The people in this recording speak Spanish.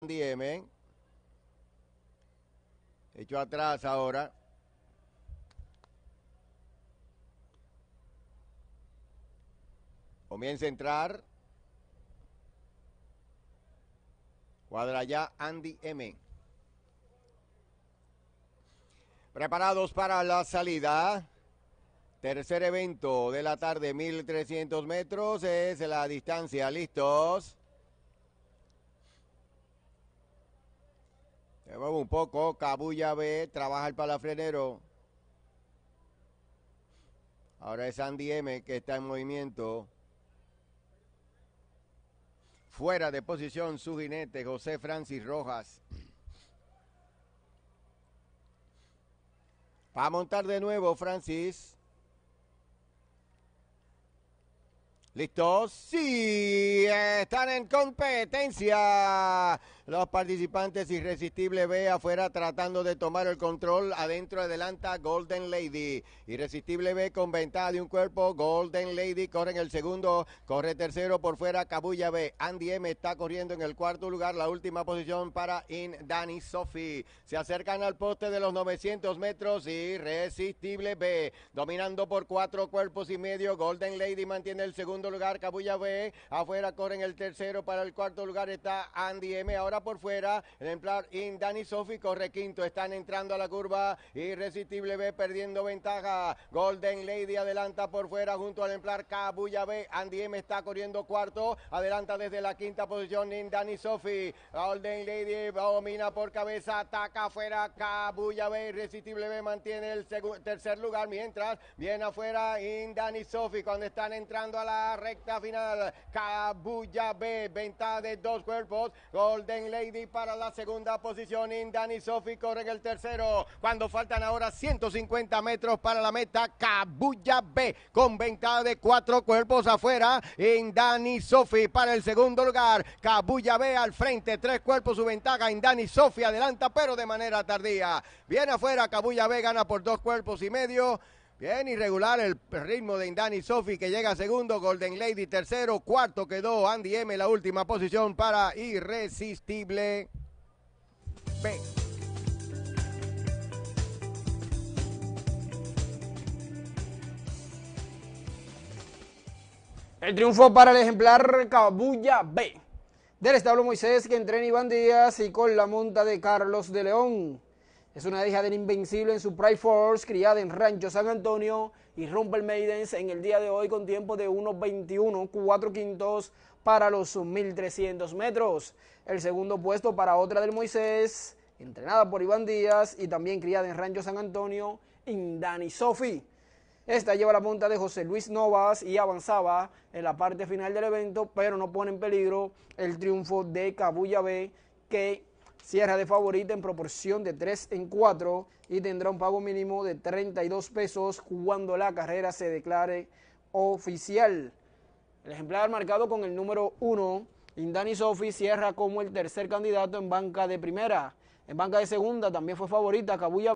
Andy M, Hecho atrás ahora. Comienza a entrar. Cuadra ya Andy M. Preparados para la salida. Tercer evento de la tarde, 1300 metros es la distancia. Listos. Eh, vamos un poco, Cabulla B, trabaja el palafrenero. Ahora es Andy M que está en movimiento. Fuera de posición su jinete, José Francis Rojas. Va a montar de nuevo, Francis. ¿Listos? Sí, están en competencia. Los participantes Irresistible B afuera tratando de tomar el control. Adentro adelanta Golden Lady. Irresistible B con ventaja de un cuerpo. Golden Lady corre en el segundo. Corre tercero por fuera. Cabulla B. Andy M está corriendo en el cuarto lugar. La última posición para In Danny Sophie. Se acercan al poste de los 900 metros. Irresistible B. Dominando por cuatro cuerpos y medio. Golden Lady mantiene el segundo lugar Cabuya B, afuera corren el tercero, para el cuarto lugar está Andy M, ahora por fuera, el emplar Indani Sofi corre quinto, están entrando a la curva, Irresistible B perdiendo ventaja, Golden Lady adelanta por fuera junto al emplar Cabuya B, Andy M está corriendo cuarto, adelanta desde la quinta posición Indani Sofi, Golden Lady domina por cabeza, ataca afuera Cabuya B, Irresistible B mantiene el tercer lugar, mientras viene afuera Indani Sofi cuando están entrando a la recta final. Cabuya B, venta de dos cuerpos. Golden Lady para la segunda posición. Indani Sofi corre en el tercero. Cuando faltan ahora 150 metros para la meta, Cabuya B con venta de cuatro cuerpos afuera. Indani Sofi para el segundo lugar. Cabuya B al frente, tres cuerpos su ventaja. Indani Sofi adelanta, pero de manera tardía. Viene afuera, Cabuya B gana por dos cuerpos y medio. Bien irregular el ritmo de Indani Sofi que llega segundo, Golden Lady tercero, cuarto quedó Andy M la última posición para Irresistible B. El triunfo para el ejemplar Cabulla B. Del establo Moisés que entrena Iván Díaz y con la monta de Carlos de León. Es una hija del Invencible en su Pride Force, criada en Rancho San Antonio y Rumble Maidens en el día de hoy con tiempo de 1.21, 4 quintos para los 1.300 metros. El segundo puesto para otra del Moisés, entrenada por Iván Díaz y también criada en Rancho San Antonio, Indani Sofi. Esta lleva la punta de José Luis Novas y avanzaba en la parte final del evento, pero no pone en peligro el triunfo de Cabulla B, que Cierra de favorita en proporción de 3 en 4 y tendrá un pago mínimo de 32 pesos cuando la carrera se declare oficial. El ejemplar marcado con el número 1, Indani Sofi, cierra como el tercer candidato en banca de primera. En banca de segunda también fue favorita Cabuya.